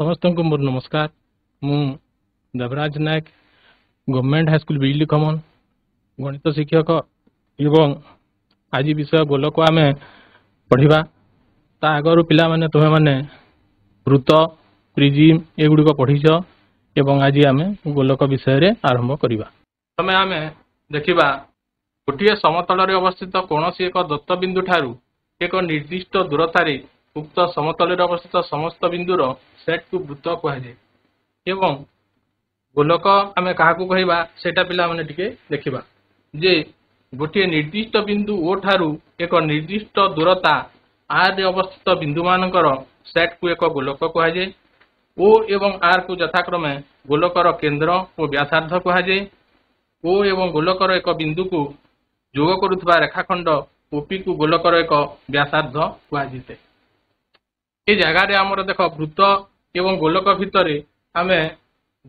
ସମସ୍ତଙ୍କୁ ମୋର ନମସ୍କାର ମୁଁ ଦେବରାଜ ନାୟକ ଗଭର୍ଣ୍ଣମେଣ୍ଟ ହାଇସ୍କୁଲ ବିଜଲି କମନ ଗଣିତ ଶିକ୍ଷକ ଏବଂ ଆଜି ବିଷୟ ଗୋଲକୁ ଆମେ ପଢ଼ିବା ତା ଆଗରୁ ପିଲାମାନେ ତୁମେମାନେ ବୃତ୍ତ ପ୍ରିଜିମ୍ ଏଗୁଡ଼ିକ ପଢ଼ିଛ ଏବଂ ଆଜି ଆମେ ଗୋଲକ ବିଷୟରେ ଆରମ୍ଭ କରିବା ପ୍ରଥମେ ଆମେ ଦେଖିବା ଗୋଟିଏ ସମତଳରେ ଅବସ୍ଥିତ କୌଣସି ଏକ ଦତ୍ତବିନ୍ଦୁ ଠାରୁ ଏକ ନିର୍ଦ୍ଦିଷ୍ଟ ଦୂରତାରେ ଉକ୍ତ ସମତଳରେ ଅବସ୍ଥିତ ସମସ୍ତ ବିନ୍ଦୁର ସେଟ୍କୁ ବୃତ୍ତ କୁହାଯାଏ ଏବଂ ଗୋଲକ ଆମେ କାହାକୁ କହିବା ସେଇଟା ପିଲାମାନେ ଟିକେ ଦେଖିବା ଯେ ଗୋଟିଏ ନିର୍ଦ୍ଦିଷ୍ଟ ବିନ୍ଦୁ ଓ ଠାରୁ ଏକ ନିର୍ଦ୍ଦିଷ୍ଟ ଦୂରତା ଆର୍ରେ ଅବସ୍ଥିତ ବିନ୍ଦୁମାନଙ୍କର ସେଟ୍କୁ ଏକ ଗୋଲକ କୁହାଯାଏ ଓ ଏବଂ ଆର୍କୁ ଯଥାକ୍ରମେ ଗୋଲକର କେନ୍ଦ୍ର ଓ ବ୍ୟାସାର୍ଦ୍ଧ କୁହାଯାଏ ଓ ଏବଂ ଗୋଲକର ଏକ ବିନ୍ଦୁକୁ ଯୋଗ କରୁଥିବା ରେଖାଖଣ୍ଡ ଓପିକୁ ଗୋଲକର ଏକ ବ୍ୟାସାର୍ଦ୍ଧ କୁହାଯାଇଥାଏ ଏ ଜାଗାରେ ଆମର ଦେଖ ଭୂତ ଏବଂ ଗୋଲକ ଭିତରେ ଆମେ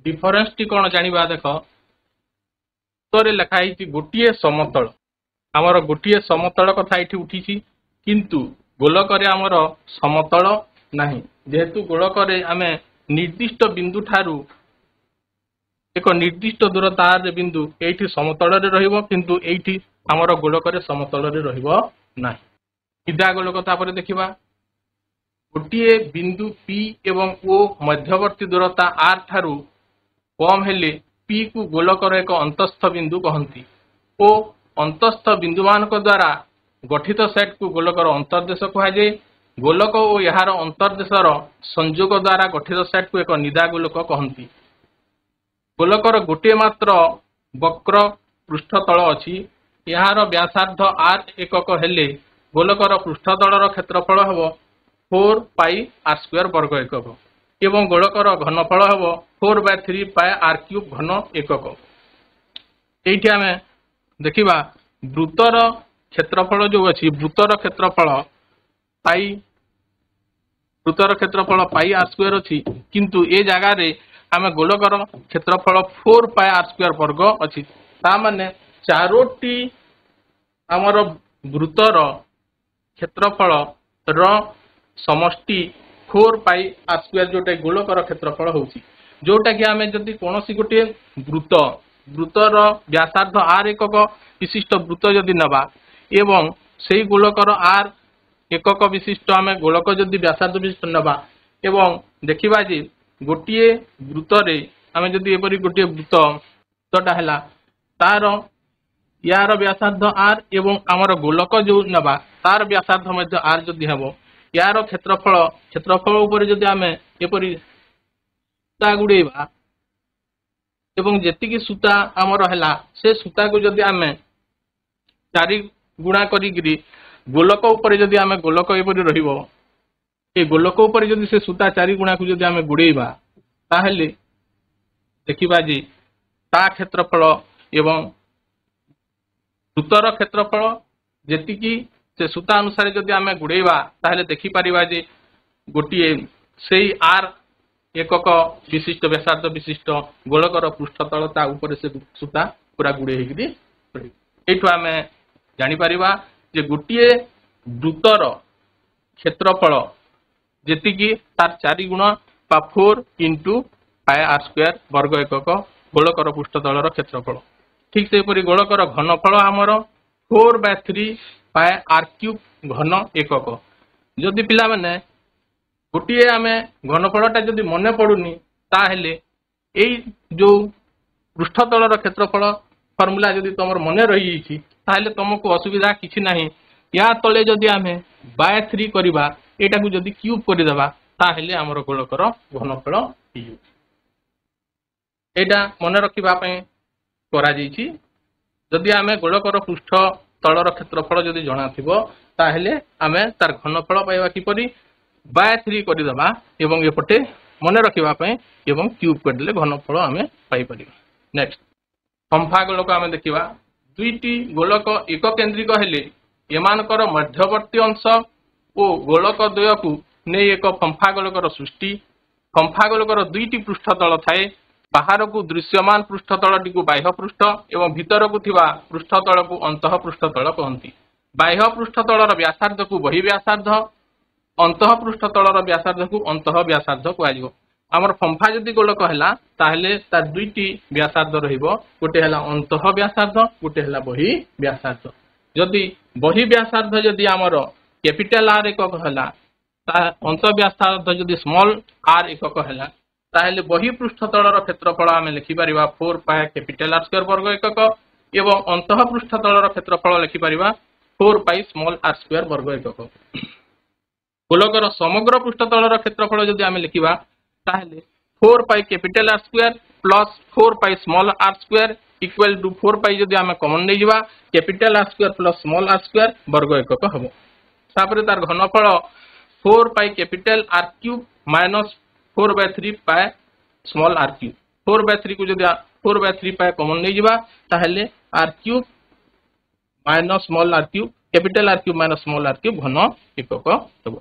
ଡିଫରେନ୍ସଟି କ'ଣ ଜାଣିବା ଦେଖ ଭୂତରେ ଲେଖା ହେଇଛି ଗୋଟିଏ ସମତଳ ଆମର ଗୋଟିଏ ସମତଳ କଥା ଏଠି ଉଠିଛି କିନ୍ତୁ ଗୋଲକରେ ଆମର ସମତଳ ନାହିଁ ଯେହେତୁ ଗୋଲକରେ ଆମେ ନିର୍ଦ୍ଦିଷ୍ଟ ବିନ୍ଦୁ ଠାରୁ ଏକ ନିର୍ଦ୍ଦିଷ୍ଟ ଦୂରତାରେ ବିନ୍ଦୁ ଏଇଠି ସମତଳରେ ରହିବ କିନ୍ତୁ ଏଇଠି ଆମର ଗୋଲକରେ ସମତଳରେ ରହିବ ନାହିଁ ସିଧା ଗୋଲକ ତାପରେ ଦେଖିବା ଗୋଟିଏ ବିନ୍ଦୁ ପି ଏବଂ ଓ ମଧ୍ୟବର୍ତ୍ତୀ ଦୂରତା ଆର୍ ଠାରୁ କମ୍ ହେଲେ ପିକୁ ଗୋଲକର ଏକ ଅନ୍ତସ୍ଥ ବିନ୍ଦୁ କହନ୍ତି ଓ ଅନ୍ତସ୍ଥ ବିନ୍ଦୁମାନଙ୍କ ଦ୍ୱାରା ଗଠିତ ସେଟ୍କୁ ଗୋଲକର ଅନ୍ତର୍ଦ୍ଦେଶ କୁହାଯାଏ ଗୋଲକ ଓ ଏହାର ଅନ୍ତର୍ଦ୍ଦେଶର ସଂଯୋଗ ଦ୍ୱାରା ଗଠିତ ସେଟ୍କୁ ଏକ ନିଦା ଗୋଲକ କହନ୍ତି ଗୋଲକର ଗୋଟିଏ ମାତ୍ର ବକ୍ର ପୃଷ୍ଠତଳ ଅଛି ଏହାର ବ୍ୟାସାର୍ଦ୍ଧ ଆର୍ ଏକକ ହେଲେ ଗୋଲକର ପୃଷ୍ଠତଳର କ୍ଷେତ୍ରଫଳ ହେବ ফোর পাই আর স্কোয়ার বর্গ একক এবং গোলকর ঘনফল হব four by three pi R cube ঘନ একক এইটি আমি দেখিবা ବୃତ୍ତର କ୍ଷେତ୍ରଫଳ ଯେଉଁ ଅଛି ବୃତ୍ତର କ୍ଷେତ୍ରଫଳ ପାଇ ବୃତ୍ତର କ୍ଷେତ୍ରଫଳ ପାଇ ଆର୍ ସ୍କୋୟାର ଅଛି କିନ୍ତୁ ଏ ଜାଗାରେ ଆମେ ଗୋଲକର କ୍ଷେତ୍ରଫଳ ଫୋର୍ ପାଏ ଆର୍ ସ୍କୋୟାର ବର୍ଗ ଅଛି ତାମାନେ ଚାରୋଟି ଆମର ବୃତ୍ତର କ୍ଷେତ୍ରଫଳର সমষ্টি ফোর পাই ଆର୍ ସ୍କୋୟାର ଯୋଉଟା ଗୋଳକର କ୍ଷେତ୍ରଫଳ ହଉଛି ଯୋଉଟାକି ଆମେ ଯଦି କୌଣସି ଗୋଟିଏ ବୃତ୍ତ ବୃତ୍ତର ବ୍ୟାସାର୍ଦ୍ଧ ଆର୍ ଏକକ ବିଶିଷ୍ଟ ବୃତ୍ତ ଯଦି ନେବା ଏବଂ ସେଇ ଗୋଲକର ଆର୍ ଏକକ ବିଶିଷ୍ଟ ଆମେ ଗୋଲକ ଯଦି ବ୍ୟାସାର୍ଦ୍ଧ ବିଶିଷ୍ଟ ନେବା ଏବଂ ଦେଖିବା ଯେ ଗୋଟିଏ ବୃତ୍ତରେ ଆମେ ଯଦି ଏପରି ଗୋଟିଏ ବୃତ୍ତ ବୃତ୍ତଟା ହେଲା ତାର ୟାର ବ୍ୟାସାର୍ଦ୍ଧ ଆର୍ ଏବଂ ଆମର ଗୋଲକ ଯୋଉ ନେବା ତାର ବ୍ୟାସାର୍ଦ୍ଧ ମଧ୍ୟ ଆର୍ ଯଦି ହେବ ୟାର କ୍ଷେତ୍ରଫଳ କ୍ଷେତ୍ରଫଳ ଉପରେ ଯଦି ଆମେ ଏପରି ସୂତା ଗୁଡ଼େଇବା ଏବଂ ଯେତିକି ସୂତା ଆମର ହେଲା ସେ ସୂତାକୁ ଯଦି ଆମେ ଚାରି ଗୁଣା କରିକିରି ଗୋଲକ ଉପରେ ଯଦି ଆମେ ଗୋଲକ ଏପରି ରହିବ ଏ ଗୋଲକ ଉପରେ ଯଦି ସେ ସୂତା ଚାରି ଗୁଣାକୁ ଯଦି ଆମେ ଗୁଡ଼େଇବା ତାହେଲେ ଦେଖିବା ଯେ ତା କ୍ଷେତ୍ରଫଳ ଏବଂ ସୂତର କ୍ଷେତ୍ରଫଳ ଯେତିକି ସେ ସୂତା ଅନୁସାରେ ଯଦି ଆମେ ଗୁଡ଼େଇବା ତାହେଲେ ଦେଖିପାରିବା ଯେ ଗୋଟିଏ ସେଇ ଆର୍ ଏକକ ବିଶିଷ୍ଟ ବ୍ୟାସାର୍ଦ୍ଧ ବିଶିଷ୍ଟ ଗୋଳକର ପୃଷ୍ଠତଳ ତା ଉପରେ ସେ ସୂତା ପୁରା ଗୁଡ଼େଇ ହେଇକିରି ରହିବ ଏଇଠୁ ଆମେ ଜାଣିପାରିବା ଯେ ଗୋଟିଏ ବୃତ୍ତର କ୍ଷେତ୍ରଫଳ ଯେତିକି ତାର ଚାରି ଗୁଣ ବା ଫୋର୍ ଇଣ୍ଟୁ ପାଏ ଆର୍ ସ୍କୋୟାର ବର୍ଗ ଏକକ ଗୋଳକର ପୃଷ୍ଠତଳର କ୍ଷେତ୍ରଫଳ ଠିକ୍ ସେହିପରି ଗୋଳକର ଘନଫଳ ଆମର four by three pi R cube ଘନ ଏକକ ଯଦି ପିଲାମାନେ ଗୋଟିଏ ଆମେ ଘନଫଳଟା ଯଦି ମନେ ପଡ଼ୁନି ତାହେଲେ ଏଇ ଯେଉଁ ପୃଷ୍ଠତଳର କ୍ଷେତ୍ରଫଳ ଫର୍ମୁଲା ଯଦି ତମର ମନେ ରହିଯାଇଛି ତାହେଲେ ତମକୁ ଅସୁବିଧା କିଛି ନାହିଁ ୟା ତଳେ ଯଦି ଆମେ ବାଏ ଥ୍ରୀ କରିବା ଏଇଟାକୁ ଯଦି କ୍ୟୁବ୍ କରିଦେବା ତାହେଲେ ଆମର ଗୋଳକର ଘନଫଳ ହେଇଯିବ ଏଇଟା ମନେ ରଖିବା ପାଇଁ କରାଯାଇଛି ଯଦି ଆମେ ଗୋଳକର ପୃଷ୍ଠ ସ୍ଥଳର କ୍ଷେତ୍ରଫଳ ଯଦି ଜଣାଥିବ ତାହେଲେ ଆମେ ତାର ଘନଫଳ ପାଇବା କିପରି ବାୟ ଥ୍ରୀ କରିଦେବା ଏବଂ ଏପଟେ ମନେ ରଖିବା ପାଇଁ ଏବଂ କ୍ୟୁବ୍ କରିଦେଲେ ଘନଫଳ ଆମେ ପାଇପାରିବା ନେକ୍ସଟ ଫମ୍ଫା ଗୋଳକ ଆମେ ଦେଖିବା ଦୁଇଟି ଗୋଳକ ଏକ କେନ୍ଦ୍ରିକ ହେଲେ ଏମାନଙ୍କର ମଧ୍ୟବର୍ତ୍ତୀ ଅଂଶ ଓ ଗୋଳକ ଦ୍ୱୟକୁ ନେଇ ଏକ ଫମ୍ଫା ଗୋଲକର ସୃଷ୍ଟି ଫମ୍ଫା ଗୋଲକର ଦୁଇଟି ତଳ ଥାଏ ପାହାଡ଼କୁ ଦୃଶ୍ୟମାନ ପୃଷ୍ଠତଳଟିକୁ ବାହ୍ୟ ପୃଷ୍ଠ ଏବଂ ଭିତରକୁ ଥିବା ପୃଷ୍ଠତଳକୁ ଅନ୍ତଃ ପୃଷ୍ଠତଳ କହନ୍ତି ବାହ୍ୟ ପୃଷ୍ଠତଳର ବ୍ୟାସାର୍ଦ୍ଧକୁ ବହି ବ୍ୟାସାର୍ଦ୍ଧ ଅନ୍ତଃ ପୃଷ୍ଠତଳର ବ୍ୟାସାର୍ଦ୍ଧକୁ ଅନ୍ତଃ ବ୍ୟାସାର୍ଦ୍ଧ କୁହାଯିବ ଆମର ଫମ୍ଫା ଯଦି ଗୋଲକ ହେଲା ତାହେଲେ ତାର ଦୁଇଟି ବ୍ୟାସାର୍ଦ୍ଧ ରହିବ ଗୋଟେ ହେଲା ଅନ୍ତଃ ବ୍ୟାସାର୍ଦ୍ଧ ଗୋଟେ ହେଲା ବହି ବ୍ୟାସାର୍ଦ୍ଧ ଯଦି ବହି ବ୍ୟାସାର୍ଦ୍ଧ ଯଦି ଆମର କ୍ୟାପିଟାଲ ଆର୍ ଏକକ ହେଲା ତା ଅନ୍ତ ବ୍ୟାସାର୍ଦ୍ଧ ଯଦି ସ୍ମଲ୍ ଆର୍ ଏକକ ହେଲା ତାହେଲେ ବହି ପୃଷ୍ଠତଳର କ୍ଷେତ୍ରଫଳ ଆମେ ଲେଖିପାରିବା four pi capital R square ବର୍ଗ ଏକକ ଏବଂ ଅନ୍ତଃ ପୃଷ୍ଠତଳର କ୍ଷେତ୍ରଫଳ ଲେଖିପାରିବା four pi small R square ବର୍ଗ ଏକକ ଗୋଲକର ସମଗ୍ର ପୃଷ୍ଠତଳର କ୍ଷେତ୍ରଫଳ ଯଦି ଆମେ ଲେଖିବା ତାହେଲେ four pi capital R square plus four pi small R square equal to four pi যদি আমি কমন নেই যা capital R square plus small R square বর্গ একক হব তাপরে তার ঘনফল four pi capital R cube minus four by three pi small R cube four by three को जब four by three pi common नहीं जावा R cube minus small R cube capital are cube minus small R cube घन एकक हे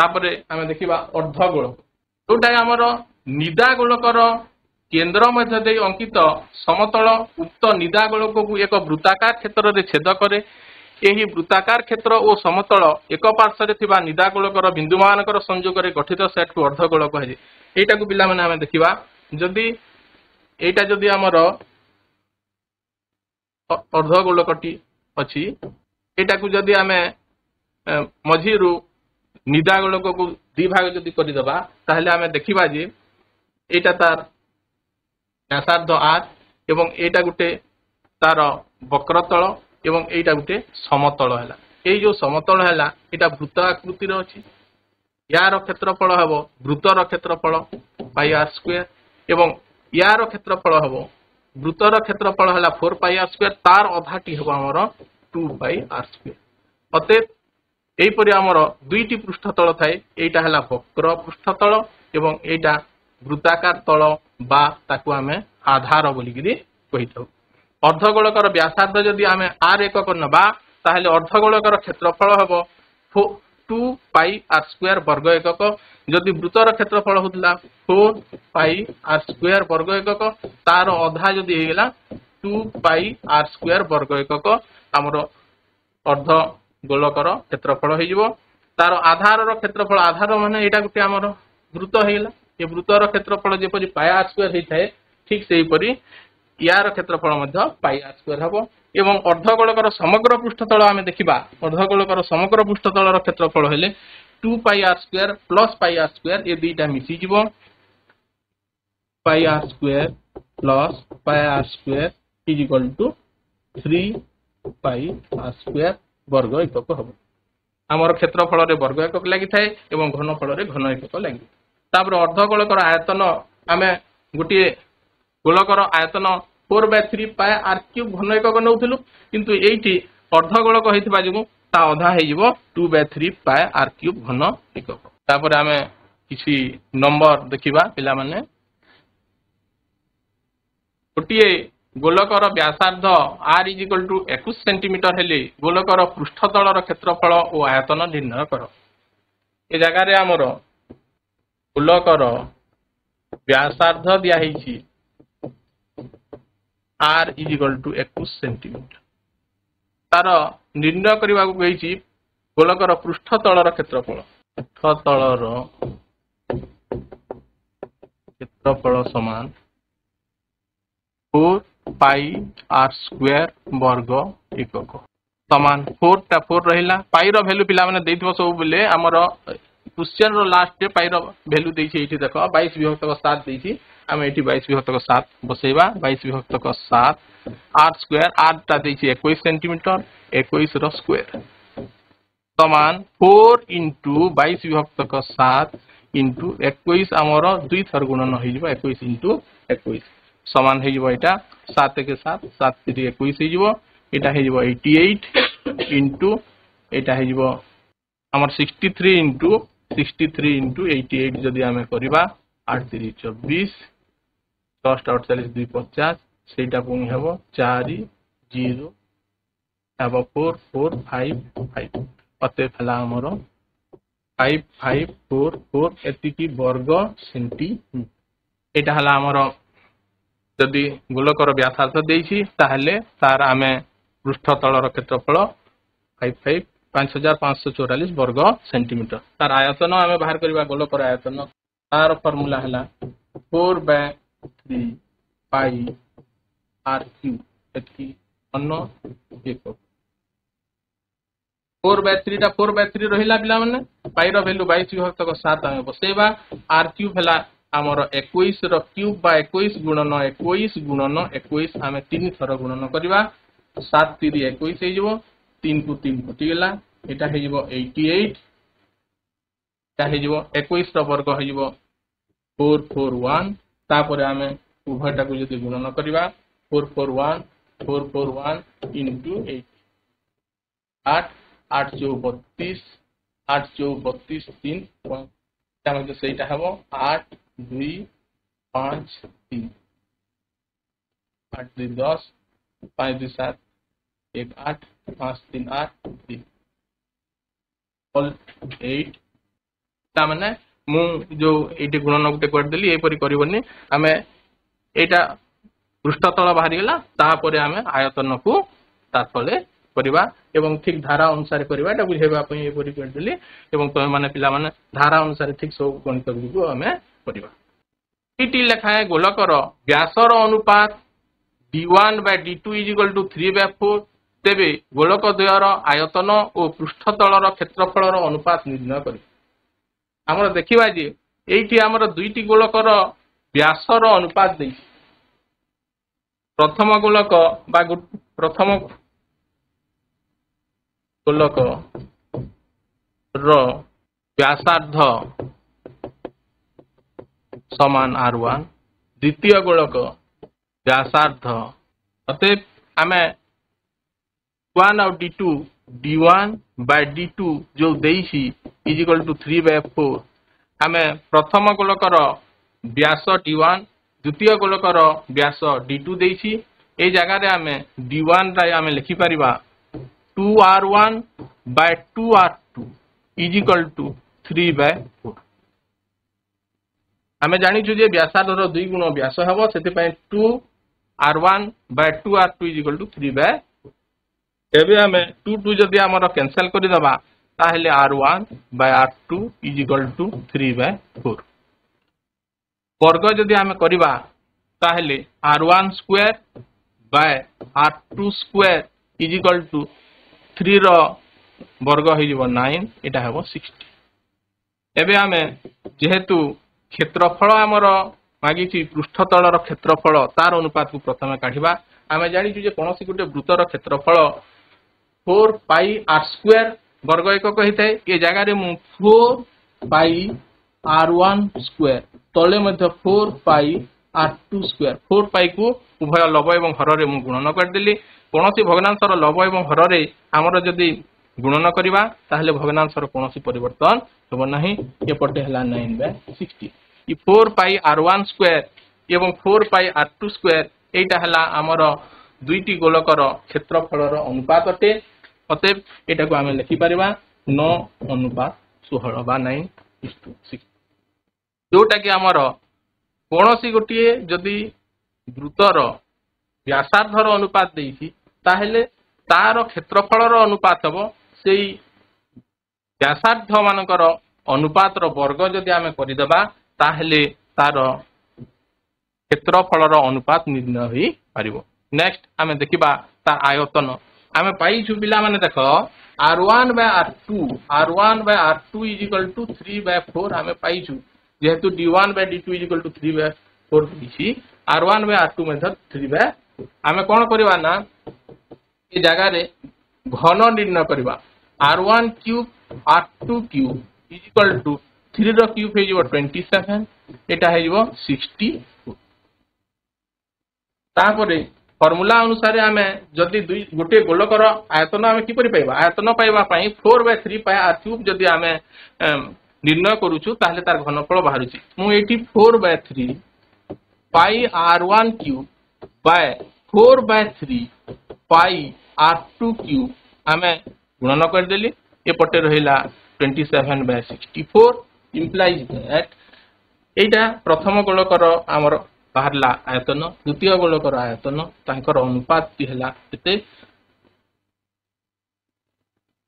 ତାପରେ ଆମେ ଦେଖିବା ଅର୍ଦ୍ଧ ଗୋଳକ ଯୋଉଟାକି ଆମର ନିଦା ଗୋଳକର କେନ୍ଦ୍ର ମଧ୍ୟ ଦେଇ ଅଙ୍କିତ ସମତଳ ଉକ୍ତ ନିଦା ଗୋଳକକୁ ଏକ ବୃତ୍ତାକାର କ୍ଷେତ୍ରରେ ଛେଦ କରେ ଏହି ବୃତ୍ତାକାର କ୍ଷେତ୍ର ଓ ସମତଳ ଏକ ପାର୍ଶ୍ୱରେ ଥିବା ନିଦାଗୋଳକର ବିନ୍ଦୁମାନଙ୍କର ସଂଯୋଗରେ ଗଠିତ ସେଟ୍କୁ ଅର୍ଦ୍ଧଗୋଳ କୁହାଯାଏ ଏଇଟାକୁ ପିଲାମାନେ ଆମେ ଦେଖିବା ଯଦି ଏଇଟା ଯଦି ଆମର ଅର୍ଦ୍ଧଗୋଳକଟି ଅଛି ଏଇଟାକୁ ଯଦି ଆମେ ମଝିରୁ ନିଦାଗୋଳକକୁ ଦୁଇ ଭାଗ ଯଦି କରିଦେବା ତାହେଲେ ଆମେ ଦେଖିବା ଯେ ଏଇଟା ତାର ବ୍ୟାସାର୍ଦ୍ଧ ଆର୍ ଏବଂ ଏଇଟା ଗୋଟେ ତାର ବକ୍ରତଳ ଏବଂ ଏଇଟା ଗୋଟେ ସମତଳ ହେଲା ଏଇ ଯୋଉ ସମତଳ ହେଲା ଏଇଟା ବୃତ୍ତ ଆକୃତିର ଅଛି ୟାର କ୍ଷେତ୍ରଫଳ ହେବ ବୃତ୍ତର କ୍ଷେତ୍ରଫଳ ପାଇ ଆର୍ ସ୍କୋୟାର ଏବଂ ୟାର କ୍ଷେତ୍ରଫଳ ହେବ ବୃତ୍ତର କ୍ଷେତ୍ରଫଳ ହେଲା ଫୋର୍ ପାଇ ଆର୍ ସ୍କୋୟାର ତାର ଅଧାଟି ହେବ ଆମର ଟୁ ପାଇ ଆର୍ ସ୍କୋୟାର ଅତଏବ ଏହିପରି ଆମର ଦୁଇଟି ପୃଷ୍ଠତଳ ଥାଏ ଏଇଟା ହେଲା ବକ୍ର ପୃଷ୍ଠତଳ ଏବଂ ଏଇଟା ବୃତ୍ତାକାର ତଳ ବା ତାକୁ ଆମେ ଆଧାର ବୋଲିକିରି କହିଥାଉ অর্ধগোলকর ব্যাসার্ধ যদি আমি আর একক নবা তাহলে অর্ধগোলকর ক্ষেত্রফল হব টু পাই আর স্কোয়ার বর্গ একক যদি বৃতর ক্ষেত্রফল হতলা ফোর পাই আর স্কোয়ার বর্গ একক তার অধা যদি হয়ে গেল টু পাই আর স্কোয়ার বর্গ একক আমার অর্ধ গোলকর ক্ষেত্রফল হয়ে তার আধারর ক্ষেত্রফল আধার মানে এটা গোটে আমার বৃত হয়ে গেল এ বৃতর ক্ষেত্রফল যেপর পাই আর স্কোয়ার হয়ে ঠিক সেইপরি ইয়ার ক্ষেত্রফল ମଧ୍ୟ পাই আর স্কোয়ার হব এবং অর্ধগোলকর সমগ্র পৃষ্ঠতল আমি দেখিবা অর্ধগোলকর সমগ্র পৃষ্ঠতলর ক্ষেত্রফল হলে টু পাই আর স্কোয়ার প্লস পাই আর স্কোয়ার এ দুইটা মিশিযিব pi R square plus pi R square is equal to three pi R square বর্গ একক হব আমার ক্ষেত্রফলরে বর্গ একক লাগিথায়ে এবং ঘনফলরে ঘন একক লাগি তাপরে অর্ধগোলকর আয়তন আমি গোটিয়ে গোলকর আয়তন ফোর ବାଇ ଥ୍ରୀ ପାଏ ଆର୍ କ୍ୟୁବ୍ ଘନ ଏକକ ନେଉଥିଲୁ କିନ୍ତୁ ଏଇଠି ଅର୍ଦ୍ଧଗୋଳକ ହେଇଥିବା ଯୋଗୁଁ ତା ଅଧା ହେଇଯିବ ଟୁ ବାଇ ଥ୍ରୀ ପାଏ ଆର୍ କ୍ୟୁବ୍ ଘନ ଏକକ ତାପରେ ଆମେ କିଛି ନମ୍ବର ଦେଖିବା ପିଲାମାନେ ଗୋଟିଏ ଗୋଲକର ବ୍ୟାସାର୍ଦ୍ଧ ଆର୍ ଇଜ୍ ଇକ୍ୱାଲ୍ ଟୁ ଏକୋଇଶ ସେଣ୍ଟିମିଟର ହେଲେ ଗୋଲକର ପୃଷ୍ଠତଳର କ୍ଷେତ୍ରଫଳ ଓ ଆୟତନ ନିର୍ଣ୍ଣୟ କର ଏ ଜାଗାରେ ଆମର ଗୋଲକର ବ୍ୟାସାର୍ଦ୍ଧ ଦିଆହେଇଛି আর ইজিকল টু একুশ সেন্টিমিଟর তার নির্ণয় করা কইছি গোলকর পৃষ্ঠ তলর ক্ষেত্রফল পৃষ্ঠ তলর ক্ষেত্রফল সমান ফোর পাই আর স্কোয়ার বর্গ একক সমান ফোরটা ফোর রহিলা পাইর ভ্যালু পিলা মানে দেইথিব সব বলে আমার क्वेश्चन रास्ट पाइर भैल्यू देखिए देख बैश विभक्त सात देखिए बैश विभक्त सात बसईवा बैश विभक्त सात आठ स्क् आठ टा देखिए एक सेमिटर एक स्क्वे सामान फोर इंटु बैश विभक्त सात इंटु एक दुई थर गुणन हो एक इंटु एक सामान होटा सात एक सात सात एक यहाँ एट्टी एट इंटु यहाँ हो 63 three into sixty three into eighty eight যদি ଆମେ କରିବା ଆଠ ତିରି ଚବିଶ ଦଶଟା ଅଠଚାଳିଶ ଦୁଇ ପଚାଶ ସେଇଟା ପୁଣି ହେବ ଚାରି ଜିରୋ ହେବ ଫୋର୍ ଫୋର୍ ଫାଇଭ୍ ଫାଇଭ୍ ଅତଏବ ହେଲା ଆମର ଫାଇଭ୍ ଫାଇଭ୍ ଫୋର୍ ଫୋର୍ ଏତିକି ବର୍ଗ ସେଣ୍ଟିମିଟର ଏଇଟା ହେଲା ଆମର ଯଦି ଗୋଲକର ବ୍ୟାସାର୍ଥ ଦେଇଛି ତାହେଲେ ତାର ଆମେ ପୃଷ୍ଠ ତଳର କ୍ଷେତ୍ରଫଳ ଫାଇଭ୍ ଫାଇଭ୍ ପାଞ୍ଚ ହଜାର ପାଞ୍ଚଶହ ଚଉରାଳିଶ ବର୍ଗ ସେଣ୍ଟିମିଟର ତାର ଆୟତନ ଆମେ ବାହାର କରିବା ଗୋଲକର ଆୟତନ ତାର ଫର୍ମୁଲା ହେଲା four by three pi R cube ଏତିକି ଅନ ଏକ ଫୋର୍ ବାଇ ଥ୍ରୀଟା ଫୋର୍ ବାଇ ଥ୍ରୀ ରହିଲା ପିଲାମାନେ ପାଇର ଭ୍ୟାଲ୍ୟୁ ବାଇଶ ବିଭକ୍ତକ ସାତ ଆମେ ବସେଇବା ଆର୍ କ୍ୟୁବ୍ ହେଲା ଆମର ଏକୋଇଶର କ୍ୟୁବ୍ ବା ଏକୋଇଶ ଗୁଣନ ଏକୋଇଶ ଗୁଣନ ଏକୋଇଶ ଆମେ ତିନି ଥର ଗୁଣନ କରିବା ସାତ ତିରି ଏକୋଇଶ ହେଇଯିବ तीन को तीन कटिगला यहाँ हो जाइब एक वर्ग हो फोर फोर वन तापर आम उभयटा को जब गुणन करवा four four one four four one into eight आठ आठ चौ बतीस आठ चौ बतीस तीन पैंता मतलब से आठ दुई पांच तीन आठ दुई दस सात এক আট পাঁচ তিন আট তিন ଏଇଟ୍ ତାମାନେ ମୁଁ ଯୋଉ ଏଇଠି ଗୁଣନକୁ କରିଦେଲି ଏହିପରି କରିବନି ଆମେ ଏଇଟା ପୃଷ୍ଠତଳ ବାହାରିଗଲା ତାପରେ ଆମେ ଆୟତନକୁ ତା ତଳେ କରିବା ଏବଂ ଠିକ ଧାରା ଅନୁସାରେ କରିବା ଏଇଟା ବୁଝେଇବା ପାଇଁ ଏପରି କରିଦେଲି ଏବଂ ତମେମାନେ ପିଲାମାନେ ଧାରା ଅନୁସାରେ ଠିକ ସବୁ ଗଣିତ ଗୁଡ଼ିକୁ ଆମେ କରିବା ଦୁଇଟି ଲେଖାଏଁ ଗୋଲକର ବ୍ୟାସର ଅନୁପାତ D one by D two is equal to three by four ତେବେ ଗୋଳକ ଦ୍ୱୟର ଆୟତନ ଓ ପୃଷ୍ଠତଳର କ୍ଷେତ୍ରଫଳର ଅନୁପାତ ନିର୍ଣ୍ଣୟ କରିବେ ଆମର ଦେଖିବା ଯେ ଏଇଠି ଆମର ଦୁଇଟି ଗୋଳକର ବ୍ୟାସର ଅନୁପାତ ଦେଇଛି ପ୍ରଥମ ଗୋଲକ ବା ପ୍ରଥମ ଗୋଲକ ର ବ୍ୟାସାର୍ଦ୍ଧ সমান আর ওয়ান দ্বিতীয় গোলক ব্যাসার্ধ অতএব আমি 1 of d2 d1 by d2 जो देसी इज इक्वल टू 3 बाय 4 हमें प्रथम गोलकर व्यास d1 द्वितीय गोलकर व्यास d2 देसी ए जगह रे हमें d1 रे हमें लिखि परिबा 2r1 by 2r2 is equal to 3 by 4 ଆମେ ଜାଣିଛୁ ଯେ ବ୍ୟାସାର୍ଦ୍ଧର ଦୁଇ ଗୁଣ ବ୍ୟାସ ହେବ ସେଥିପାଇଁ 2 r1 by 2r2 is equal to 3 by এবে আমি টু টু যদি আমার ক্যানসেল করিদেবা তাহলে R one by R two is equal to three by four বর্গ যদি আমি করিবা তাহলে R one square by R two square is equal to থ্রির বর্গ হয়ে নাইন এটা হব সিক্সটি এবে আমি যেহেতু ক্ষেত্রফল আমার মাগিছি পৃষ্ঠতলর ক্ষেত্রফল তার অনুপাতকু প্রথমে কাঢ়িবা আমি জানিছু যে কোণী গোটে বৃত্তর ক্ষেত্রফল ফোর পাই আর স্কোয়ার বর্গ একক হয়ে এ জায়গায় মু four pi R one square তলে মধ্যে four pi R two square four pi কু উভয় লব এবং হরের মু গুণন করেদেলি কোণী ভগ্নাংশর লব এবং হরের আমার যদি গুণন করা তাহলে ভগ্নাংশর কোণী পরিবর্তন হব না এপটে হল নাইন বাই সিক্সটি ই four pi R one square এবং four pi R two square এইটা হল আমার দুইটি গোলকর ক্ষেত্রফলর অনুপাত অতএব এটা আমি লিখি পারিবা ন অনুপাত ষোহল বা নাইন যেটাকি আমার কোণী গোটিয়ে যদি দ্রুতর ব্যাসার্ধর অনুপাত দিয়েছি তাহলে তার ক্ষেত্রফলর অনুপাত হব সেই ব্যাসার্ধ মানকর অনুপাত বর্গ যদি আমি করিদবা তাহলে তার ক্ষেত্রফলর অনুপাত নির্ণয় হয়ে পার নেক্সট আমি দেখিবা তার আয়তন आम पाइछु पाने देख R one by R two R one by R two is equal to three by four आम पाई जेहेतु D one by D two is equal to three by four रही R one by R two method three by आम कौन करवा ना ये जगार घन निर्णय करवा R one cube R two cube is equal to three cube हो ट्वेंटी सेवेन यहाँ हो सिक्सटी तापर ফর্মুলা অনুসারে আমি যদি দুই গোটিয়ে গোলকর আয়তন আমি কিপর পাইবা আয়তন পাইবা pi four by three pi R cube যদি আমি নির্ণয় করুছু তাহলে তার ঘনফল বাহুছি মু এটি four by three pi R one cube by four by three pi R two cube আমি গুণন করেদেলি এপটে রহিলা twenty seven by sixty four implies that এইটা প্রথম গোলকর আমার ବାହାରିଲା ଆୟତନ ଦ୍ୱିତୀୟ ଗୋଳକର ଆୟତନ ତାଙ୍କର ଅନୁପାତଟି ହେଲା କେତେ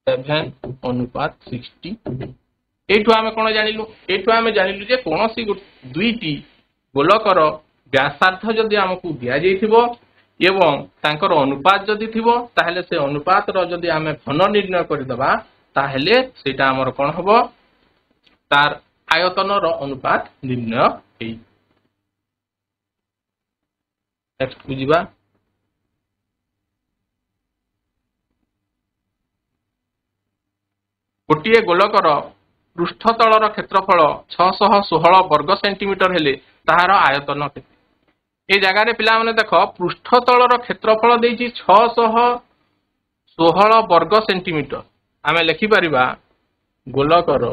ସେଭେନ୍ ଅନୁପାତ ସିକ୍ସଟି ଏଇଠୁ ଆମେ କ'ଣ ଜାଣିଲୁ ଏଇଠୁ ଆମେ ଜାଣିଲୁ ଯେ କୌଣସି ଦୁଇଟି ଗୋଲକର ବ୍ୟାସାର୍ଦ୍ଧ ଯଦି ଆମକୁ ଦିଆଯାଇଥିବ ଏବଂ ତାଙ୍କର ଅନୁପାତ ଯଦି ଥିବ ତାହେଲେ ସେ ଅନୁପାତର ଯଦି ଆମେ ଘନ ନିର୍ଣ୍ଣୟ କରିଦେବା ତାହେଲେ ସେଇଟା ଆମର କ'ଣ ହେବ ତାର ଆୟତନର ଅନୁପାତ ନିର୍ଣ୍ଣୟ ହେଇଯିବ नेक्स्ट को जीवा गोटे गोलकर पृष्ठतल क्षेत्रफल छह वर्ग सेमिटर हेले तहार आयतन के जगार पिला देख पृष्ठतल क्षेत्रफल दे छह वर्ग सेमिटर आम लिखिपर गोलकर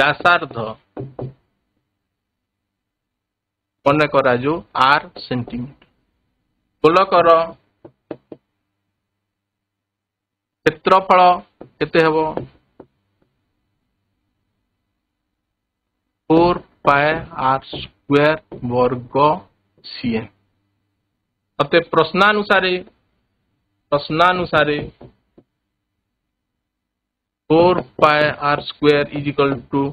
व्यासार्ध मन कर आर सेमिटर गोलकर क्षेत्रफल के फोर पाए आर स्क्वायर वर्ग सी एम अत प्रश्नानुसार प्रश्नानुसार four pi R square is equal to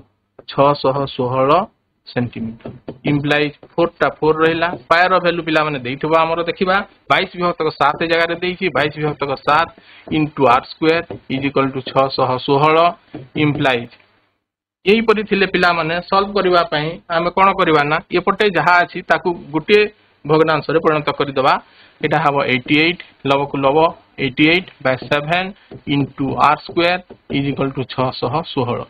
छह षोह ସେଣ୍ଟିମିଟର ଇମ୍ପ୍ଲାଇଜ ଫୋରଟା ଫୋର ରହିଲା ପାଏର ଭ୍ୟାଲୁ ପିଲାମାନେ ଦେଇଥିବା ଆମର ଦେଖିବା ବାଇଶ ବିଭକ୍ତକ ସାତ ଜାଗାରେ ଦେଇଛି ବାଇଶ ବିଭକ୍ତକ ସାତ into R square is equal to ଛଅଶହ ଷୋହଳ ଇମ୍ପ୍ଲାଇଜ ଏହିପରି ଥିଲେ ପିଲାମାନେ ସଲ୍ଭ କରିବା ପାଇଁ ଆମେ କ'ଣ କରିବା ନା ଏପଟେ ଯାହା ଅଛି ତାକୁ ଗୋଟିଏ ଭଗ୍ନାଂଶରେ ପରିଣତ କରିଦେବା এটা হব এইটি এইট লবকু লব eighty eight by seven into R square is equal to ছশহ ষোহল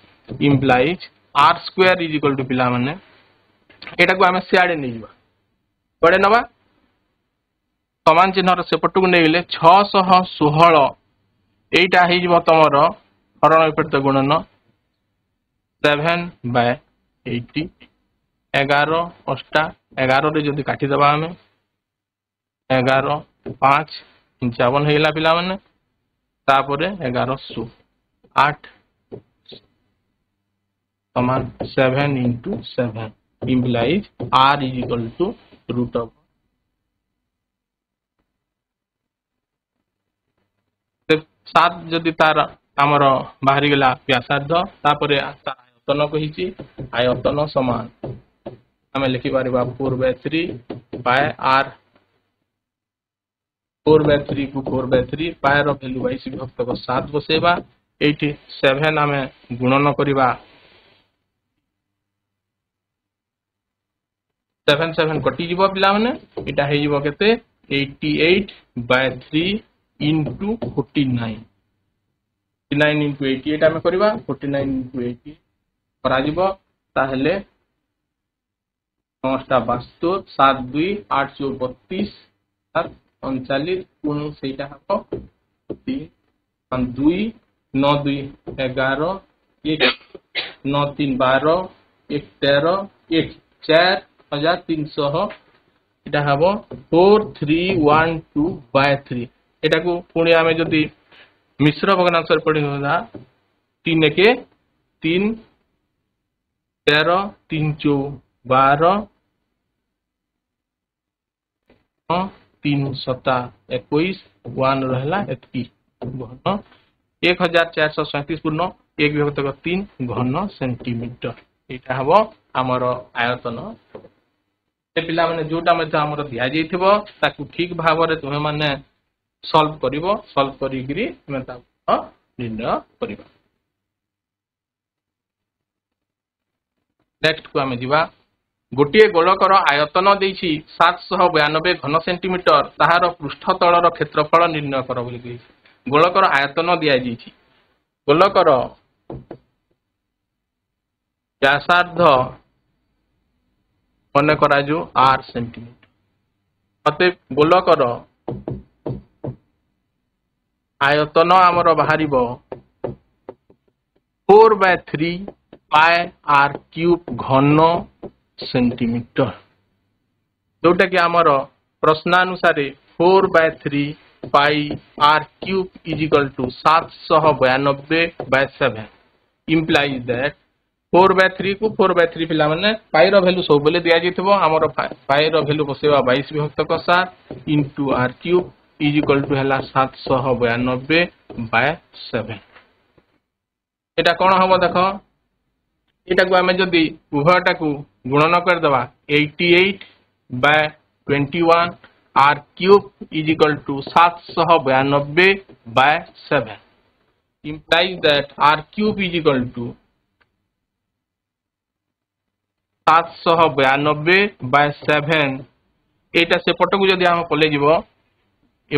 implies R square is equal to पाने यहाँ सियाड़े नहीं जावा कड़े ना सामान चिन्ह सेपट को नहीं गले छह षोहल यहीटा हो तुम हरण विपरीत गुणन सेभेन बाय एट्टी एगार अष्टा एगार जदि काटिदेवा आम एगार पाँच पंचावन होगा पाने एगार शो आठ সমান 7 * 7 ইমপ্লাইজ r =√ যদি তার আমরো বাহিরি গলা ব্যাসার্ধ তারপরে আয়তন কইছি আয়তন সমান আমি লিখিবারি 4/3 π r 4/3 কো 4/3 π এর ভ্যালু আইছি ভক্তক 7 বসেবা এইটি 7 আমি গুণন করিবা ସେଭେନ୍ ସେଭେନ୍ କଟିଯିବ ପିଲାମାନେ ଏଇଟା ହେଇଯିବ କେତେ eighty eight by three into forty nine forty nine into eighty eight ଆମେ କରିବା ଫୋର୍ଟି ନାଇନ୍ ଇଣ୍ଟୁ ଏଇଟି କରାଯିବ ତାହେଲେ ନଅଟା ବାସ୍ତୋର ସାତ ଦୁଇ ଆଠ ଚଉ ବତିଶ ସାତ ଅଣଚାଳିଶ ପୁଣି ସେଇଟା ହେବ ଦୁଇ ନଅ ଦୁଇ ଏଗାର ଏକ ନଅ ତିନି ବାର ଏକ ତେର ଏକ ଚାରି हजार तीन शहटा फोर थ्री थ्री पुणी मिश्र भगनांश पढ़ी तीन एक तीन तेर तीन चौ बार तीन सता एक घन हजार चार सैंतीस एक घन सेमिटर यहाँ हम आमर आयतन ସେ ପିଲାମାନେ ଯୋଉଟା ମଧ୍ୟ ଆମର ଦିଆଯାଇଥିବ ତାକୁ ଠିକ ଭାବରେ ତୁମେମାନେ ସଲ୍ଭ କରିବ ସଲ୍ଭ କରିକିରି ତୁମେ ତାକୁ ନିର୍ଣ୍ଣୟ କରିବା ନେକ୍ସଟକୁ ଆମେ ଯିବା ଗୋଟିଏ ଗୋଳକର ଆୟତନ ଦେଇଛି ସାତଶହ ବୟାନବେ ଘନ ସେଣ୍ଟିମିଟର ତାହାର ପୃଷ୍ଠତଳର କ୍ଷେତ୍ରଫଳ ନିର୍ଣ୍ଣୟ କର ବୋଲି କହିଛି ଗୋଳକର ଆୟତନ ଦିଆଯାଇଛି ଗୋଲକର ବ୍ୟାସାର୍ଦ୍ଧ ମନେ କରାଯିବ ଆର୍ ସେଣ୍ଟିମିଟର ଅତଏବ ଗୋଲକର ଆୟତନ ଆମର ବାହାରିବ ଫୋର୍ ବାଇ ଥ୍ରୀ ପାଏ ଆର୍ କ୍ୟୁବ୍ ଘନ ସେଣ୍ଟିମିଟର ଯେଉଁଟାକି ଆମର ପ୍ରଶ୍ନାନୁସାରେ four by three pi R cube ଇଜିକାଲ୍ to ସାତଶହ ବୟାନବେ by seven implies that four by three को फोर बै थ्री पे फायर भैल्यू सब दिखाई थी फायर भैल्यू बस बैश विभक्त कषा into R cube is equal to है सात शह बयानबे बाय सेवेन एटा कौन हम देख यू आम जब उभयटा को गुणन करदे eighty eight by twenty one R cube is equal to सात शह बयानबे by seven implies that R cube is equal to সাতশহ বয়ানব্বই বাই ସେଭେନ୍ ଏଇଟା ସେପଟକୁ ଯଦି ଆମେ ପଲେଇଯିବ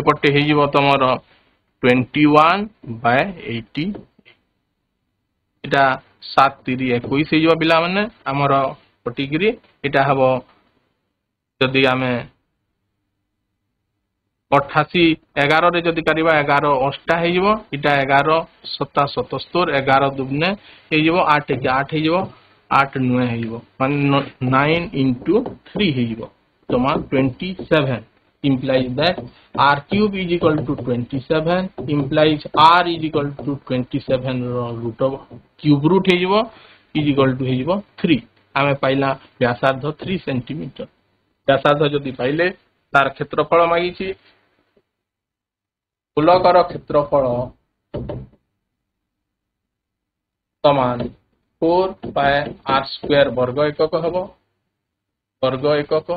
ଏପଟେ ହେଇଯିବ ତମର ଟ୍ୱେଣ୍ଟି ୱାନ୍ ବାଏ ଏଇଟି ଏଇଟା ସାତ ତିରି ଏକୋଇଶ ହେଇଯିବ ପିଲାମାନେ ଆମର ପଟିକିରି ଏଇଟା ହେବ ଯଦି ଆମେ ଅଠାଅଶୀ ଏଗାରରେ ଯଦି କରିବା ଏଗାର ଅଷ୍ଟା ହେଇଯିବ ଏଇଟା ଏଗାର ସତା ସତସ୍ତୋର ଏଗାର ଦୁଗ୍ନେ ହେଇଯିବ ଆଠ ଏକେ ଆଠ ହେଇଯିବ ଆଠ ନୁହେଁ ହେଇଯିବ ମାନେ ନାଇନ୍ ଇଣ୍ଟୁ ଥ୍ରୀ ହେଇଯିବ ଜମା twenty seven implies that r cube is equal to 27 implies r is equal to 27 root of cube root ହେଇଯିବ is equal to ହେଇଯିବ 3 ଆମେ ପାଇଲା ବ୍ୟାସାର୍ଦ୍ଧ 3 ସେଣ୍ଟିମିଟର ବ୍ୟାସାର୍ଦ୍ଧ ଯଦି ପାଇଲେ ତାର କ୍ଷେତ୍ରଫଳ ମାଗିଛି ଗୋଲକର କ୍ଷେତ୍ରଫଳ ସମାନ ফোর ପାଏ ଆର୍ ସ୍କୋୟାର ବର୍ଗ ଏକକ ହେବ ବର୍ଗ ଏକକ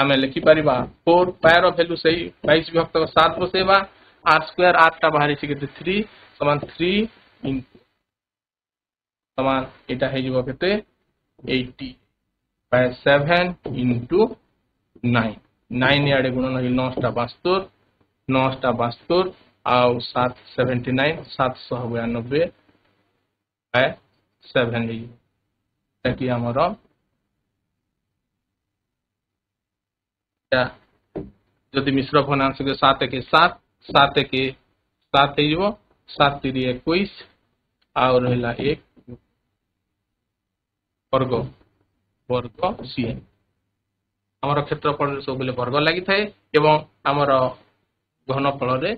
ଆମେ ଲେଖିପାରିବା ଫୋର୍ ପାଏର ଭ୍ୟାଲୁ ସେଇ ବାଇଶ ବିଭକ୍ତ ସାତ ବସେଇବା ଆର୍ ସ୍କୋୟାର ଆର୍ଟା ବାହାରିଛି କେତେ ଥ୍ରୀ ସମାନ ଥ୍ରୀ ସମାନ ଏଇଟା ହେଇଯିବ କେତେ ଏଇଟି ପାଏ ସେଭେନ୍ ଇଣ୍ଟୁ ନାଇନ୍ ନାଇନ୍ ଇଆଡ଼େ ଗୁଣ ଲାଗି ନଅଟା ବାସ୍ତୋର ନଅଟା ବାସ୍ତୋର ଆଉ ସାତ ସେଭେଣ୍ଟି ନାଇନ୍ ସାତଶହ ବୟାନବେ ପାଏ 70 ଏଟାକି ଆମର ଯଦି ମିଶ୍ର ଭଗ୍ନାଂଶକୁ ସାତ ଏକେ ସାତ ସାତ ଏକେ ସାତ ହେଇଯିବ ସାତ ତିରି ଏକୋଇଶ ଆଉ ରହିଲା ଏକ ବର୍ଗ ବର୍ଗ ସିଏ ଆମର କ୍ଷେତ୍ରଫଳରେ ସବୁବେଳେ ବର୍ଗ ଲାଗିଥାଏ ଏବଂ ଆମର ଘନ ଫଳରେ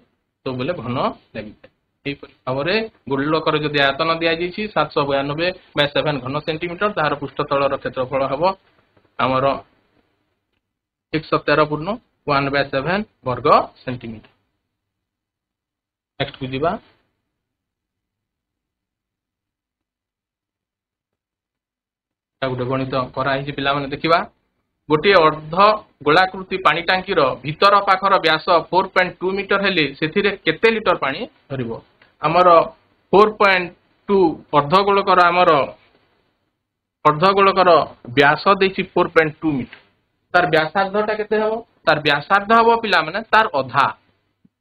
ସବୁବେଳେ ଘନ ଲାଗିଥାଏ এইপରି ଭାବରେ ଗୋଲକରେ ଯଦି ଆୟତନ ଦିଆଯାଇଛି ସାତଶହ ବୟାନବେ ବାଇ ସେଭେନ୍ ଘନ ସେଣ୍ଟିମିଟର ତାହାର ପୃଷ୍ଠତଳର କ୍ଷେତ୍ରଫଳ ହେବ ଆମର ଏକଶହ ତେର ପୂର୍ଣ୍ଣ ୱାନ୍ ବାଇ ସେଭେନ୍ ବର୍ଗ ସେଣ୍ଟିମିଟର ନେକ୍ସଟକୁ ଯିବା ଗୋଟେ ଗଣିତ କରାହେଇଛି ପିଲାମାନେ ଦେଖିବା ଗୋଟିଏ ଅର୍ଦ୍ଧ ଗୋଳାକୃତି ପାଣି ଟାଙ୍କିର ଭିତର ପାଖର ବ୍ୟାସ ଫୋର୍ ପଏଣ୍ଟ ଟୁ ମିଟର ହେଲେ ସେଥିରେ କେତେ ଲିଟର ପାଣି ଧରିବ ଆମର ଫୋର୍ ପଏଣ୍ଟ ଟୁ ଅର୍ଦ୍ଧଗୋଳକର ଆମର ଅର୍ଦ୍ଧଗୋଳକର ବ୍ୟାସ ଦେଇଛି ଫୋର୍ ପଏଣ୍ଟ ଟୁ ମିଟର ତାର ବ୍ୟାସାର୍ଦ୍ଧଟା କେତେ ହେବ ତାର ବ୍ୟାସାର୍ଦ୍ଧ ହେବ ପିଲାମାନେ ତାର ଅଧା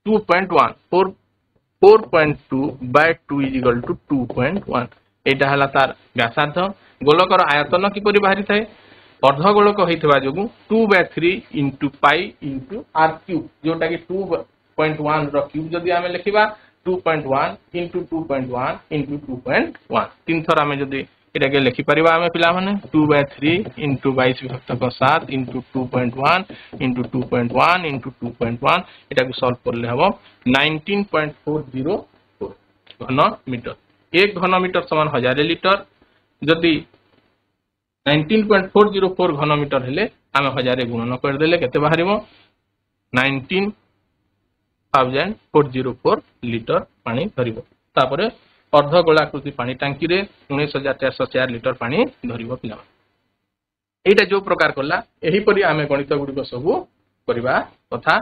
two point one four four point two by two is equal to two point one এইটা হল তার ব্যাসার্ধ গোলকর আয়তন কিপর বাহি থাকে অর্ধগোলক হয়ে যোগ two by three into pi into r cube যেটা কি টু পয়েন্ট ওয়ান র কিউব যদি আমি লেখা लिखिपर आम pi two by three into बैश विभक्त सात into two point one into two point one into two point one यटा सल्व करले हम पॉइंट फोर जीरो घन मीटर एक घन मीटर सामान हजार लिटर जदि nineteen point four zero four घन मीटर हेले हजार गुणन करदे के nineteen thousand four zero four litre ପାଣି ଧରିବ ତାପରେ ଅର୍ଦ୍ଧ ଗୋଳାକୃତି ପାଣି ଟାଙ୍କିରେ ଉଣେଇଶ ହଜାର ଚାରିଶହ ଚାରି ଲିଟର ପାଣି ଧରିବ ପିଲାମାନେ ଏଇଟା ଯୋଉ ପ୍ରକାର କଲା ଏହିପରି ଆମେ ଗଣିତ ଗୁଡ଼ିକ ସବୁ କରିବା ତଥା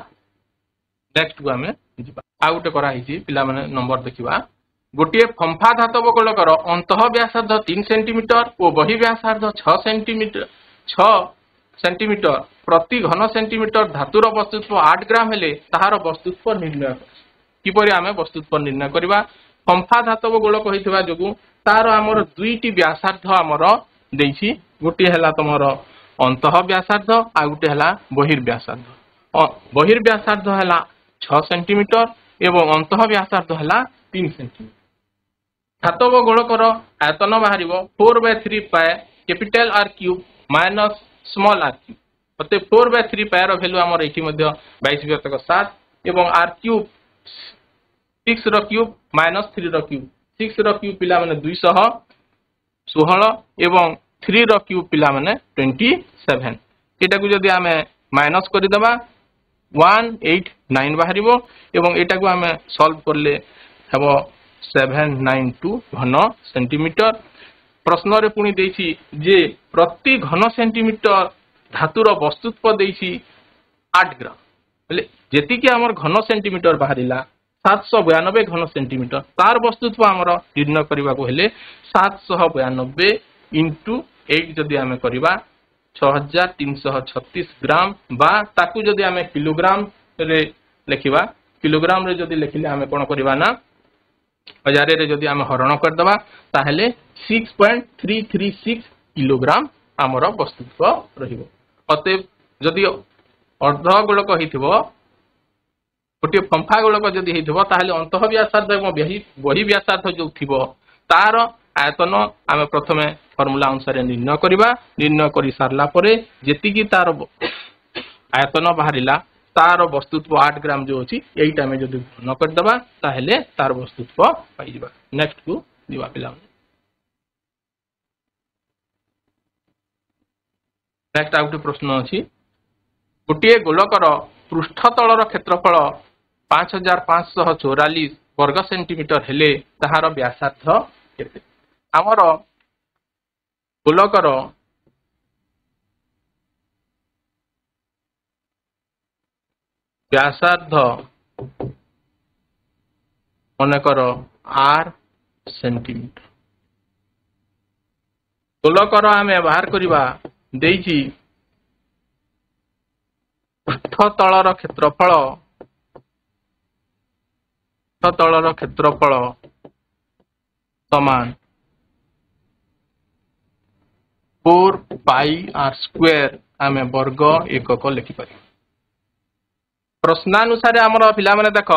ନେକ୍ସଟକୁ ଆମେ ଯିବା ଆଉ ଗୋଟେ କରାହେଇଛି ପିଲାମାନେ ନମ୍ବର ଦେଖିବା ଗୋଟିଏ ଫମ୍ଫା ଧାତବ ଗୋଳକର ଅନ୍ତଃ ବ୍ୟାସାର୍ଦ୍ଧ ତିନି ସେଣ୍ଟିମିଟର ଓ ବହି ବ୍ୟାସାର୍ଦ୍ଧ ଛଅ ସେଣ୍ଟିମିଟର ଛଅ সেন্টিমিটর প্রতি ঘন সেন্টিমিটর ধাতুর বস্তুত্ব আট গ্রাম হলে তাহার বস্তুত্ব নির্ণয় কিপর আমি বস্তুত্ব নির্ণয় করা কম্ফা ধাতব গোলক হয়েছে যোগু তার আমার দুইটি ব্যাসার্ধ আমার দিয়েছি গোটিয়ে হল তোমার অন্তঃ ব্যাসার্ধ আর গোটে হল বহির্ব্যাসার্ধ বহির্ব্যাসার্ধ হল ছ সেন্টিমিটর এবং অন্তঃ ব্যাসার্ধ হল তিন সেন্টিমিটর ধাতব গোলকর আয়তন বাহার four by three pi capital R cube minus small r cube অতএব ফোর বাই থ্রি পায়ার ভ্যালু আমার এটি মধ্যে বাইশ বিগতক সাত এবং আর কিউব সিক্সর কিউব মাইনস থ্রির কিউব সিক্সর কিউব পিলা মানে দুইশহ ষোহল এবং থ্রির কিউব পিলা মানে টোয়েন্টি সেভেন এটাকে যদি আমি মাইনস করিদেবা ওয়ান এইট নাইন বাহারিব এবং এটাকে আমি সলভ করলে হব সেভেন নাইন টু ঘন সেন্টিমিটর প্রশ্নরে পুনি দেইছি যে প্রতি ঘন সেন্টিমিটর ধাতুর বস্তুত্ব দেইছি আট গ্রাম বলে যেতিকি আমার ঘন সেন্টিমিটর বাহারা সাতশহ বয়ানব্বে ঘন সেন্টিমিটর তার বস্তুত্ব আমার নির্ণয় করা হলে সাতশহ বয়ানব্বে ইন্টু এইট যদি আমি করা ছ হাজার তিনশহ ছত্রিশ গ্রাম বা তাকে যদি আমি কিলোগ্রামরে লেখিবা কিলোগ্রামরে যদি লেখিলে আমি কোণ করা না ହଜାରରେ ଯଦି ଆମେ ହରଣ କରିଦେବା ତାହେଲେ six point three three six kilogram ଆମର ବସ୍ତୁତ୍ୱ ରହିବ ଅତଏବ ଯଦି ଅର୍ଦ୍ଧ ଗୋଳକ ହେଇଥିବ ଗୋଟିଏ ଫମ୍ଫା ଗୋଳକ ଯଦି ହେଇଥିବ ତାହେଲେ ଅନ୍ତଃ ବ୍ୟାସାର୍ଦ୍ଧ ଏବଂ ବହି ବ୍ୟାସାର୍ଦ୍ଧ ଯୋଉ ଥିବ ତାର ଆୟତନ ଆମେ ପ୍ରଥମେ ଫର୍ମୁଲା ଅନୁସାରେ ନିର୍ଣ୍ଣୟ କରିବା ନିର୍ଣ୍ଣୟ କରିସାରିଲା ପରେ ଯେତିକି ତାର ଆୟତନ ବାହାରିଲା ତାର ବସ୍ତୁତ୍ଵ ଆଠ ଗ୍ରାମ ଯୋଉ ଅଛି ଏଇଟା ଆମେ ଯଦି ଗୁଣ କରିଦେବା ତାହେଲେ ତାର ବସ୍ତୁତ୍ଵ ପାଇଯିବା ନେକ୍ସଟକୁ ଯିବା ପିଲାମାନେ ନେକ୍ସଟ ଆଉ ଗୋଟେ ପ୍ରଶ୍ନ ଅଛି ଗୋଟିଏ ଗୋଲକର ପୃଷ୍ଠତଳର କ୍ଷେତ୍ରଫଳ ପାଞ୍ଚ ହଜାର ପାଞ୍ଚଶହ ଚଉରାଲିଶ ବର୍ଗ ସେଣ୍ଟିମିଟର ହେଲେ ତାହାର ବ୍ୟାସାର୍ଥ କେତେ ଆମର ଗୋଲକର ব্যাসার্ধ মনে করো আর সেন্টিমিটর গোলকর আমি বাহার করা ଦେଇଛି ପୃଷ୍ଠତଳର କ୍ଷେତ୍ରଫଳ ପୃଷ୍ଠତଳର କ୍ଷେତ୍ରଫଳ ସମାନ ଫୋର୍ ପାଇ ଆର୍ ସ୍କୋୟାର ଆମେ ବର୍ଗ ଏକକ ଲେଖିପାରିବା প্ৰশ্নানুসাৰে আমাৰ পিলাই দেখ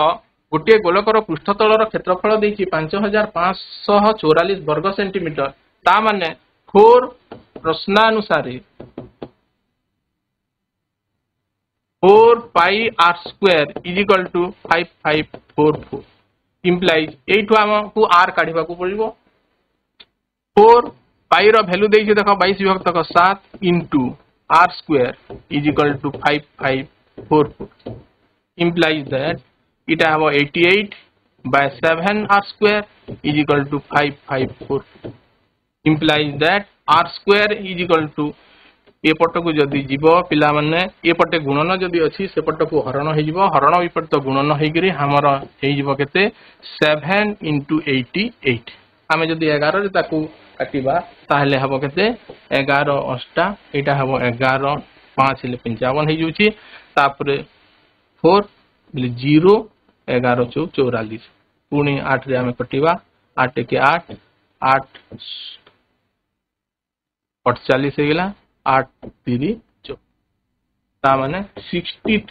গোটেই গোলকৰ পৃষ্ঠতলৰ ক্ষেত্ৰফল দিছে পাঁচ হাজাৰ পাঁচশ চৌৰাল্লিছ বৰ্গ চেণ্টিমিটৰ তাৰমানে ফ'ৰ প্ৰশ্নানুসাৰে four pi r square is equal to five five four four implies এইটো আমাক আৰ কাঢ়িব পাৰিব ফ'ৰ পাইৰ ভেলু দিছে দেখ বাইছ বিভক্ত সাত into r square is equal to five five four four implies that eta about 88 by 7 r square is equal to 554 implies that r square is equal to এপটকু যদি যাব পিলামানে এপটে গুণন যদি অছি সেপটকু হরণ হইব হরণ বিপট গুণন হইকরি আমার হইযিব কেতে 7 ইনটু 88 আমি যদি 11 রে তাকু কাটিবা তাহলে হব কেতে 11 অষ্টা এটা হব 11 5 55 হই যাউছি তারপরে फोर जीरो एगार चौ चौरास पुणी आठ रे कटिबा आठ एक आठ आठ अठचालीस आठ तीन चौने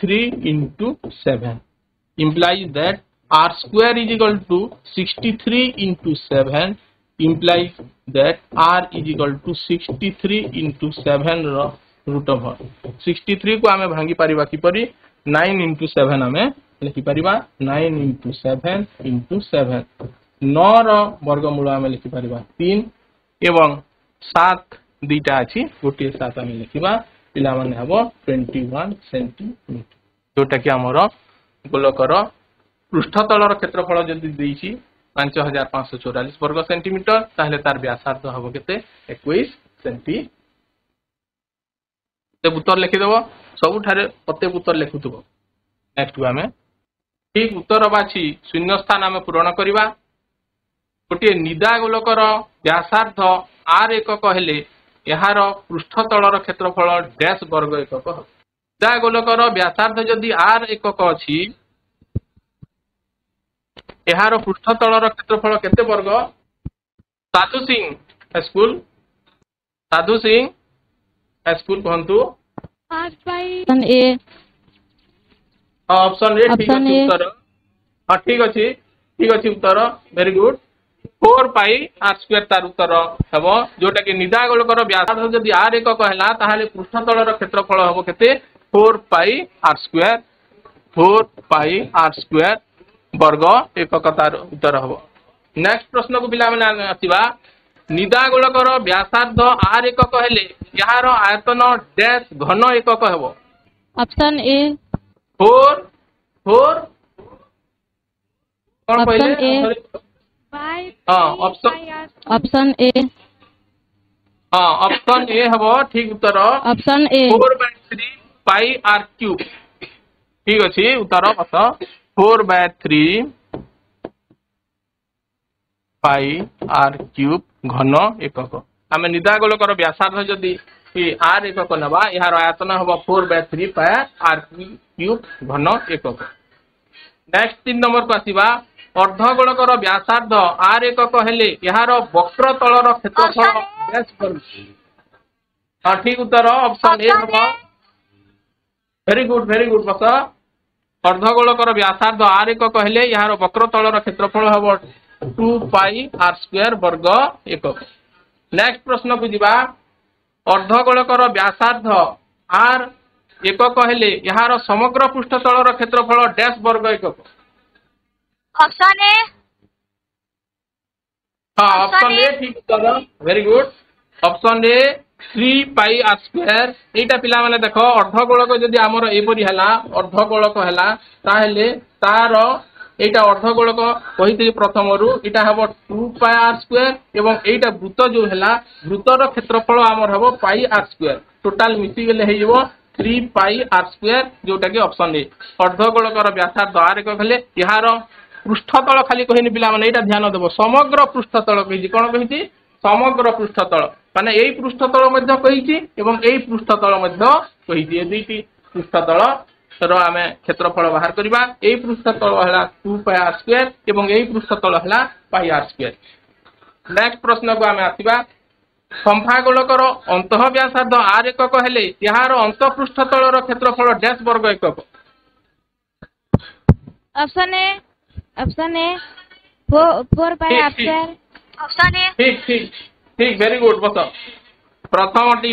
three into seven implies that r square is equal to sixty three into seven implies that r is equal to sixty three into seven root of sixty three को आम भांगी पार किपरी নাইন ইন্টু ସେଭେନ୍ ଆମେ ଲେଖିପାରିବା nine into seven into seven ନଅର ବର୍ଗମୂଳ ଆମେ ଲେଖିପାରିବା ତିନି ଏବଂ ସାତ ଦୁଇଟା ଅଛି ଗୋଟିଏ ସାତ ଆମେ ଲେଖିବା ପିଲାମାନେ ହେବ ଟ୍ୱେଣ୍ଟି ୱାନ୍ ସେଣ୍ଟିମିଟର ଯେଉଁଟାକି ଆମର ଗୋଲକର ପୃଷ୍ଠତଳର କ୍ଷେତ୍ରଫଳ ଯଦି ଦେଇଛି ପାଞ୍ଚ ହଜାର ପାଞ୍ଚଶହ ଚଉରାଳିଶ ବର୍ଗ ସେଣ୍ଟିମିଟର ତାହେଲେ ତାର ବ୍ୟାସାର୍ଦ୍ଧ ହେବ କେତେ ଏକୋଇଶ ସେଣ୍ଟିମିଟର ଭୁତର ଲେଖିଦେବ ସବୁଠାରେ ପ୍ରତ୍ୟେକ ଉତ୍ତର ଲେଖୁଥିବ ନେକ୍ସଟକୁ ଆମେ ଠିକ ଉତ୍ତର ବାଛି ଶୂନ୍ୟ ସ୍ଥାନ ଆମେ ପୂରଣ କରିବା ଗୋଟିଏ ନିଦା ଗୋଲକର ବ୍ୟାସାର୍ଦ୍ଧ ଆର୍ ଏକକ ହେଲେ ଏହାର ପୃଷ୍ଠ ତଳର କ୍ଷେତ୍ରଫଳ ଡ୍ୟାସ୍ ବର୍ଗ ଏକକ ହେବ ନିଦା ଗୋଲକର ବ୍ୟାସାର୍ଦ୍ଧ ଯଦି ଆର୍ ଏକକ ଅଛି ଏହାର ପୃଷ୍ଠ ତଳର କ୍ଷେତ୍ରଫଳ କେତେ ବର୍ଗ ସାଧୁ ସିଂ ହାଇସ୍କୁଲ ସାଧୁ ସିଂ ହାଇସ୍କୁଲ କୁହନ୍ତୁ অপশন এ অপশন এ ঠিক আছে উত্তর হ্যাঁ ঠিক আছে ঠিক আছে উত্তর ভেরি গুড ফোর পাই আর স্কোয়ার তার উত্তর হব যোটা কি নিদা গোলকর ব্যাসার্ধ যদি আর একক হেলা তাহলে পৃষ্ঠতলর ক্ষেত্রফল হব কেতে ফোর পাই আর স্কোয়ার ফোর পাই আর স্কোয়ার বর্গ একক তার উত্তর হব নেক্সট প্রশ্নকু পিলাମାନେ আসিবা নিদা গোলকর ব্যাসার্ধ আর একক হেলে यार आयतन डैश घन एकक ऑप्शन ए फोर फोर कौन कहले ऑप्शन ए हाँ ऑप्शन ए हम ठीक उत्तर option A four by three pi r cube ठीक अच्छे उत्तर बस four by three pi r cube घन एकक आम निदा गोलक व्यासार्ध जदि आर एकक ना यार आयतन हम four by three pi r cube घन एकक नेक्स्ट तीन नंबर को आसवा अर्ध गोलक व्यासार्ध आर एकक यार वक्र तल क्षेत्रफल बेस कर सठिक उत्तर ऑप्शन ए हम भेरी गुड भेरी गुड बस अर्ध गोलक व्यासार्ध आर एकक यार वक्र तल क्षेत्रफल हम टू पाई आर स्क्वायर वर्ग एकक ନେକ୍ସଟ ପ୍ରଶ୍ନକୁ ଯିବା ଅର୍ଦ୍ଧଗୋଳକର ବ୍ୟାସାର୍ଦ୍ଧ ଆର୍ ଏକକ ହେଲେ ଏହାର ସମଗ୍ର ପୃଷ୍ଠତଳର କ୍ଷେତ୍ରଫଳ ଡ୍ୟାସ୍ ବର୍ଗ ଏକକ ଅପସନ୍ ଏ ହଁ ଅପସନ୍ ଏ ଠିକ୍ ଉତ୍ତର very good option A three pi R square এইটা পিলামানে দেখ অর্ধগোলক যদি আমার এইপরি হেলা অর্ধগোলক হেলা তাহলে তার এইটা অর্ধগোলক কহিলি প্রথমরু এটা হব টু পাই আর স্কোয়ার এবং এইটা বৃত্ত যে হল বৃত্তর ক্ষেত্রফল আমার হব পাই আর স্কোয়ার টোটাল মিশিগেলে হয়ে যাব থ্রি পাই আর স্কোয়ার যেটা কি অপশন এ অর্ধগোলকর ব্যাসার্ধ আর এক হলে এর পৃষ্ঠতল খালি কহিনি পিলা মানে এইটা ধ্যান দেব সমগ্র পৃষ্ঠতল কহিছি কোণ কহিছি সমগ্র পৃষ্ঠতল মানে এই পৃষ্ঠতল মধ্যে কহিছি এবং এই পৃষ্ঠতল মধ্যে কহিছি এই দুইটি পৃষ্ঠতল ର ଆମେ କ୍ଷେତ୍ରଫଳ ବାହାର କରିବା ଏଇ ପୃଷ୍ଠ ତଳ ହେଲା ଟୁ ପାଇ ଆର୍ ସ୍କୋୟାର ଏବଂ ଏଇ ପୃଷ୍ଠ ତଳ ହେଲା ପାଇ ଆର୍ ସ୍କୋୟାର ନେକ୍ସଟ ପ୍ରଶ୍ନକୁ ଆମେ ଆସିବା ସମ୍ଭାଗୋଳକର ଅନ୍ତଃ ବ୍ୟାସାର୍ଦ୍ଧ ଆର୍ ଏକକ ହେଲେ ଏହାର ଅନ୍ତଃପୃଷ୍ଠ ତଳର କ୍ଷେତ୍ରଫଳ ଡ୍ୟାସ୍ ବର୍ଗ ଏକକ ଅପସନ ଏ ଅପସନ ଏ 4 ପାଇ ଆର୍ ସ୍କୋୟାର ଅପସନ ଏ ଠିକ ଠିକ ଠିକ ଭେରି ଗୁଡ ବସ ପ୍ରଥମଟି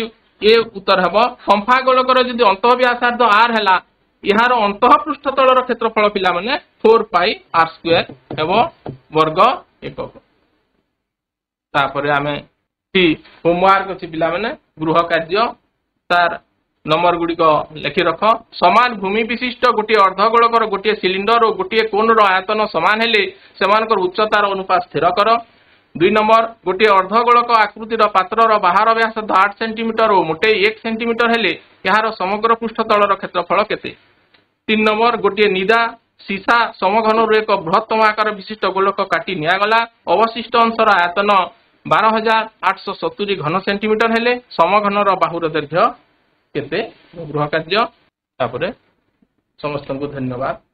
ଏ ଉତ୍ତର ହେବ ସମ୍ଭାଗୋଳକର ଯଦି ଅନ୍ତଃ ବ୍ୟାସାର୍ଦ୍ଧ ଆର୍ ହେଲା ଏହାର ଅନ୍ତ ପୃଷ୍ଠ ତଳର କ୍ଷେତ୍ରଫଳ ପିଲାମାନେ ଫୋର୍ ପାଇ ଆର୍ ସ୍କୋୟାର ହେବ ବର୍ଗ ଏକକ ତାପରେ ଆମେ ହୋମୱାର୍କ ଅଛି ପିଲାମାନେ ଗୃହ କାର୍ଯ୍ୟ ତାର ନମ୍ବର ଗୁଡ଼ିକ ଲେଖି ରଖ ସମାନ ଭୂମି ବିଶିଷ୍ଟ ଗୋଟିଏ ଅର୍ଦ୍ଧଗୋଳକର ଗୋଟିଏ ସିଲିଣ୍ଡର ଓ ଗୋଟିଏ କୋନର ଆୟତନ ସମାନ ହେଲେ ସେମାନଙ୍କର ଉଚ୍ଚତାର ଅନୁପାତ ସ୍ଥିର କର ଦୁଇ ନମ୍ବର ଗୋଟିଏ ଅର୍ଦ୍ଧଗୋଳକ ଆକୃତିର ପାତ୍ରର ବାହାର ବ୍ୟାସ ଆଠ ସେଣ୍ଟିମିଟର ଓ ମୋଟେଇ ଏକ ସେଣ୍ଟିମିଟର ହେଲେ ଏହାର ସମଗ୍ର ପୃଷ୍ଠତଳର କ୍ଷେତ୍ରଫଳ କେତେ তিন নম্বর ଗୋଟିଏ ନିଦା ସିସା ସମଘନରୁ ଏକ ବୃହତ୍ତମ ଆକାର ବିଶିଷ୍ଟ ଗୋଲକ କାଟି ନିଆଗଲା ଅବଶିଷ୍ଟ ଅଂଶର ଆୟତନ ବାର ହଜାର ଆଠଶହ ସତୁରି ଘନ ସେଣ୍ଟିମିଟର ହେଲେ ସମଘନର ବାହୁର ଦୈର୍ଘ୍ୟ କେତେ ଗୃହ କାର୍ଯ୍ୟ ତାପରେ ସମସ୍ତଙ୍କୁ ଧନ୍ୟବାଦ